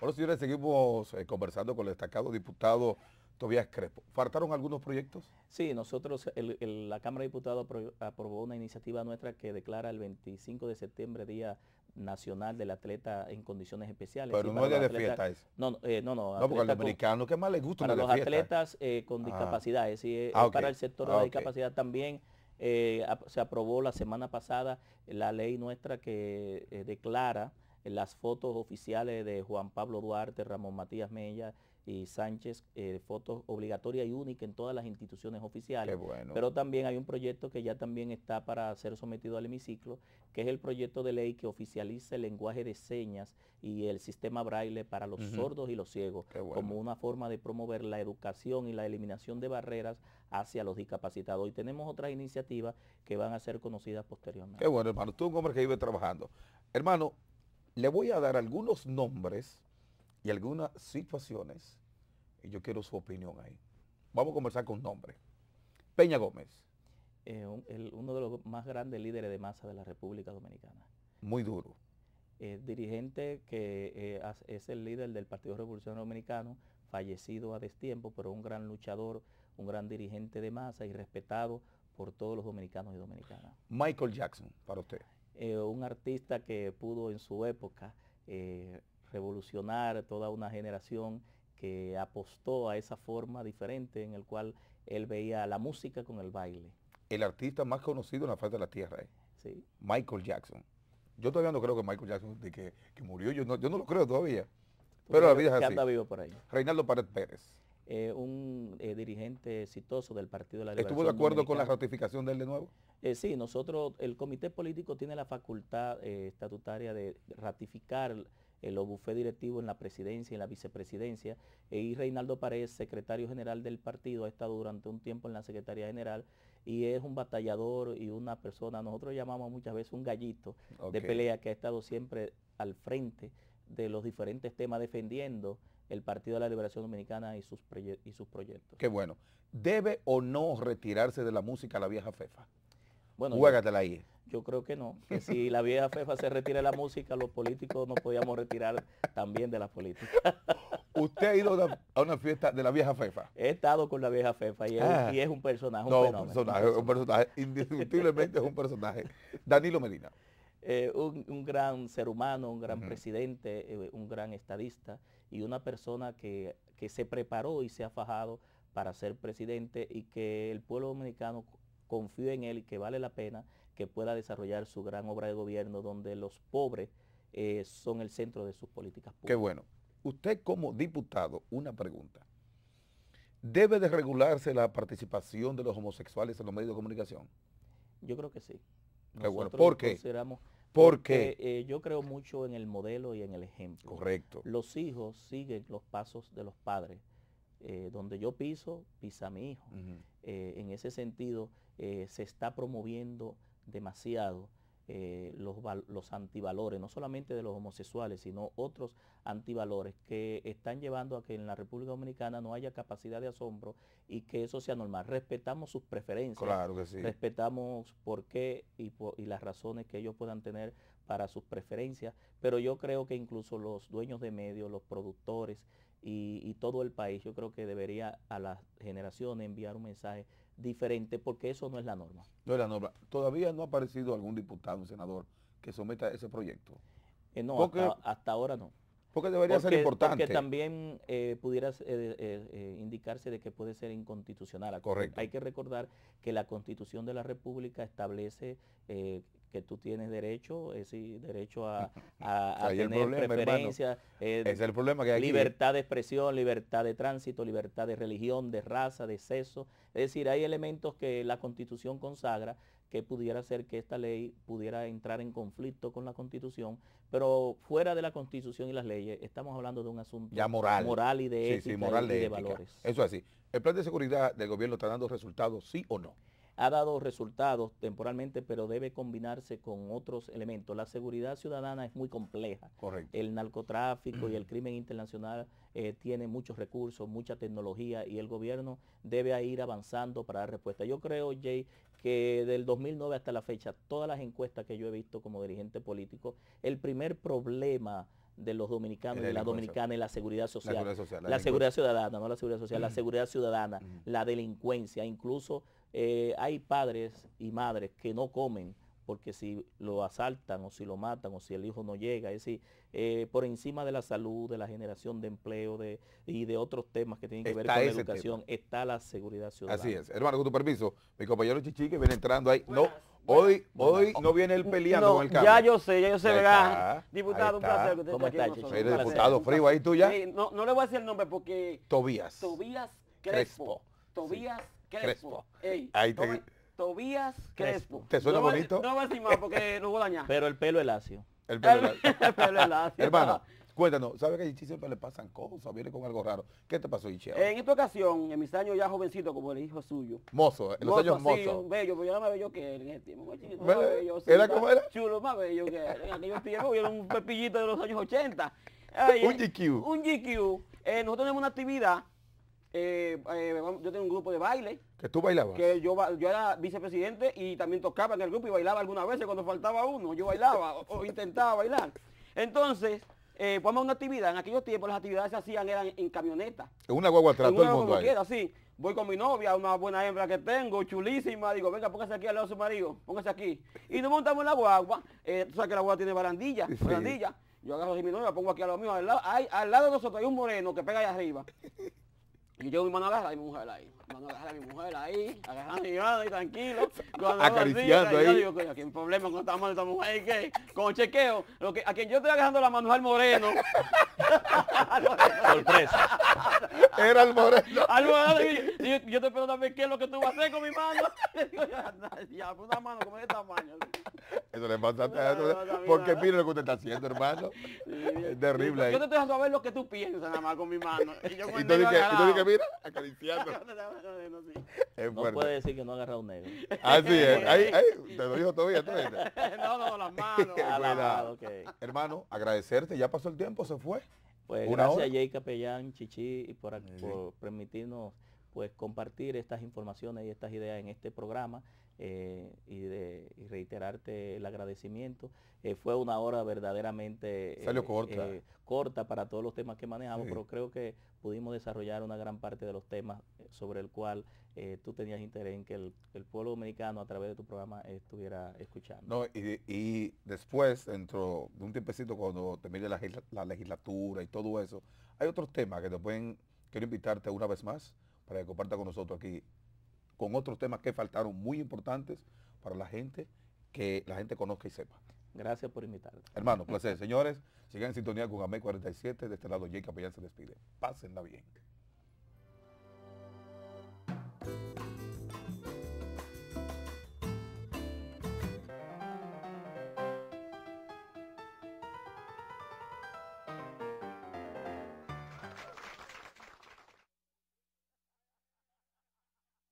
Bueno, señores, seguimos eh, conversando con el destacado diputado Tobias Crespo. ¿Faltaron algunos proyectos? Sí, nosotros, la Cámara de Diputados aprobó una iniciativa nuestra que declara el 25 de septiembre Día Nacional del Atleta en Condiciones Especiales. Pero no es de fiesta eso. No, no, eh, no. No, porque al dominicano ¿qué más le gusta Para los atletas con eh, ah, discapacidades, es ah, para el sector de la ah, discapacidad también. se aprobó la semana pasada la ley nuestra que declara las fotos oficiales de Juan Pablo Duarte, Ramón Matías Mella y Sánchez, eh, fotos obligatorias y únicas en todas las instituciones oficiales. Pero también hay un proyecto que ya también está para ser sometido al hemiciclo, que es el proyecto de ley que oficializa el lenguaje de señas y el sistema braille para los sordos y los ciegos, como una forma de promover la educación y la eliminación de barreras hacia los discapacitados. Y tenemos otras iniciativas que van a ser conocidas posteriormente. Qué bueno, hermano. Tú un hombre que vive trabajando. Hermano, le voy a dar algunos nombres y algunas situaciones y yo quiero su opinión ahí. Vamos a conversar con nombres. Peña Gómez. Eh, uno de los más grandes líderes de masa de la República Dominicana. Muy duro. Eh, dirigente que eh, es el líder del Partido Revolucionario Dominicano, fallecido a destiempo, pero un gran luchador, un gran dirigente de masa y respetado por todos los dominicanos y dominicanas. Michael Jackson, para usted. Eh, un artista que pudo en su época eh, revolucionar toda una generación que apostó a esa forma diferente en el cual él veía la música con el baile. El artista más conocido en la faz de la tierra, ¿eh? sí. Michael Jackson. Yo todavía no creo que Michael Jackson, que, murió, yo no, yo no lo creo todavía. Pero la vida es así. Anda por ahí. Reinaldo Pared Pérez. Eh, un eh, dirigente exitoso del Partido de la Liberación. ¿Estuvo de acuerdo con la ratificación de él de nuevo? Eh, sí, nosotros, el comité político tiene la facultad estatutaria de ratificar los bufés directivos en la presidencia y en la vicepresidencia. E y Reinaldo Paredes, secretario general del partido, ha estado durante un tiempo en la Secretaría General y es un batallador y una persona, nosotros llamamos muchas veces un gallito de pelea que ha estado siempre al frente de los diferentes temas defendiendo el Partido de la Liberación Dominicana y sus, y sus proyectos. Qué bueno. ¿Debe o no retirarse de la música la vieja FEFA? Bueno, Juégatela ahí. Yo creo que no, que si la vieja FEFA se retira de la música, los políticos nos podíamos retirar también de la política. ¿Usted ha ido a una, fiesta de la vieja FEFA? He estado con la vieja FEFA y, es, un ah. personaje. Un fenómeno, personaje, un personaje, indiscutiblemente es un personaje. Danilo Medina. Eh, un, gran ser humano, un gran presidente, eh, un gran estadista y una persona que, se preparó y se ha fajado para ser presidente y que el pueblo dominicano confíe en él y que vale la pena que pueda desarrollar su gran obra de gobierno donde los pobres eh, son el centro de sus políticas públicas. Qué bueno. Usted como diputado, una pregunta. ¿Debe de regularse la participación de los homosexuales en los medios de comunicación? Yo creo que sí. Nosotros Qué bueno. ¿Por qué? Porque, eh, yo creo mucho en el modelo y en el ejemplo. Correcto. Los hijos siguen los pasos de los padres. Eh, donde yo piso, pisa mi hijo. Eh, en ese sentido, se está promoviendo demasiado eh, los, los, antivalores, no solamente de los homosexuales, sino otros antivalores que están llevando a que en la República Dominicana no haya capacidad de asombro y que eso sea normal. Respetamos sus preferencias, respetamos por qué y, las razones que ellos puedan tener para sus preferencias, pero yo creo que incluso los dueños de medios, los productores y, y todo el país, yo creo que debería a las generaciones enviar un mensaje diferente porque eso no es la norma. No es la norma. Todavía no ha aparecido algún diputado, un senador que someta ese proyecto. Eh, no, hasta, ahora no. Porque debería ser importante. Porque también eh, pudiera eh, indicarse de que puede ser inconstitucional. Correcto. Hay que recordar que la Constitución de la República establece tú tienes derecho, es eh, derecho a, tener eh, es el problema que libertad de expresión, libertad de tránsito, libertad de religión, de raza, de sexo. Es decir, hay elementos que la constitución consagra que pudiera ser que esta ley pudiera entrar en conflicto con la constitución, pero fuera de la constitución y las leyes estamos hablando de un asunto moral. moral y de de, valores. Eso es así. ¿El plan de seguridad del gobierno está dando resultados, sí o no? ha dado resultados temporalmente, pero debe combinarse con otros elementos. La seguridad ciudadana es muy compleja. El narcotráfico y el crimen internacional eh, tiene muchos recursos, mucha tecnología y el gobierno debe ir avanzando para dar respuesta. Yo creo, Jay, que del 2009 hasta la fecha, todas las encuestas que yo he visto como dirigente político, el primer problema de los dominicanos y la dominicana es la seguridad social. La, seguridad, ciudadana, no la seguridad social, la seguridad ciudadana, la delincuencia, incluso eh, hay padres y madres que no comen porque si lo asaltan o si lo matan o si el hijo no llega, es decir, eh, por encima de la salud, de la generación de empleo de, y de otros temas que tienen que ver con la educación, está la seguridad ciudadana. Así es. Hermano, con tu permiso, mi compañero Chichi que viene entrando ahí. no, hoy, hoy oh, no viene él peleando con el cambio. Ya yo sé, ya yo sé, ¿verdad? Diputado, un placer que usted diputado frío ahí tú ya. no, no le voy a decir el nombre porque... Tobías. Tobías Crespo. Tobías Crespo. Ahí Tobías Crespo. ¿Te suena bonito? no va a más porque no voy a dañar. Pero el pelo es lacio. El pelo, es lacio. Hermano, cuéntanos, ¿sabes que a Ichi siempre le pasan cosas? Viene con algo raro. ¿Qué te pasó, Ichi? En esta ocasión, en mis años ya jovencito, como el hijo suyo. Mozo, en los años mozo. Sí, bello, pero yo era más bello que él en este tiempo. Chiquito, bello, ¿Era como era? Chulo, más bello que él. En aquellos tiempos yo era un pepillito de los años 80. un GQ. Un GQ. Eh, nosotros tenemos una actividad eh, eh, yo tengo un grupo de baile. ¿Que tú bailabas? Que yo, yo era vicepresidente y también tocaba en el grupo y bailaba algunas veces cuando faltaba uno. Yo bailaba o, intentaba bailar. Entonces, eh, una actividad. En aquellos tiempos las actividades se hacían eran en camioneta. En una guagua atrás, todo el mundo ahí. sí. Voy con mi novia, una buena hembra que tengo, chulísima. Digo, venga, póngase aquí al lado de su marido, póngase aquí. Y nos montamos en la guagua. Eh, tú sabes que la guagua tiene barandilla, Yo agarro así mi novia, pongo aquí a lo mío. Al lado, al lado de nosotros hay un moreno que pega allá arriba. Y yo mi mano agarra a mi mujer ahí. Mano agarra a mi mujer ahí, agarra a mi y tranquilo. Cuando Acariciando ahí. Yo digo, aquí hay un problema con esta mano esta mujer y qué. Con chequeo, lo que, a quien yo estoy agarrando la mano al moreno. Sorpresa. Era el moreno. yo, te pregunto también qué es lo que tú vas a hacer con mi mano. ya, ya, una mano como de tamaño. Eso le pasa a Porque mire lo que usted está haciendo, hermano. Es terrible. Yo te estoy dejando a ver lo que tú piensas nada más con mi mano. Y, yo con ¿Y tú dices, mira, acariciando. no puede decir que no ha agarrado un negro. Así ah, es. Eh. Ahí, ahí, te lo dijo todavía. No, no, las manos. Hermano, agradecerte. Ya pasó el tiempo, se fue. Pues gracias a Jay Capellán, Chichi, y por, por permitirnos pues compartir estas informaciones y estas ideas en este programa eh, y, de, reiterarte el agradecimiento. Eh, fue una hora verdaderamente Salió eh, corta. corta. para todos los temas que manejamos, pero creo que pudimos desarrollar una gran parte de los temas sobre el cual tú tenías interés en que el, pueblo dominicano a través de tu programa estuviera escuchando. y, después, dentro de un tiempecito, cuando termine la, la legislatura y todo eso, hay otros temas que te pueden, quiero invitarte una vez más para que comparta con nosotros aquí con otros temas que faltaron muy importantes para la gente, que la gente conozca y sepa. Gracias por invitarme. Hermano, placer. Señores, sigan en sintonía con AME 47. De este lado, Jake Capellán se despide. Pásenla bien.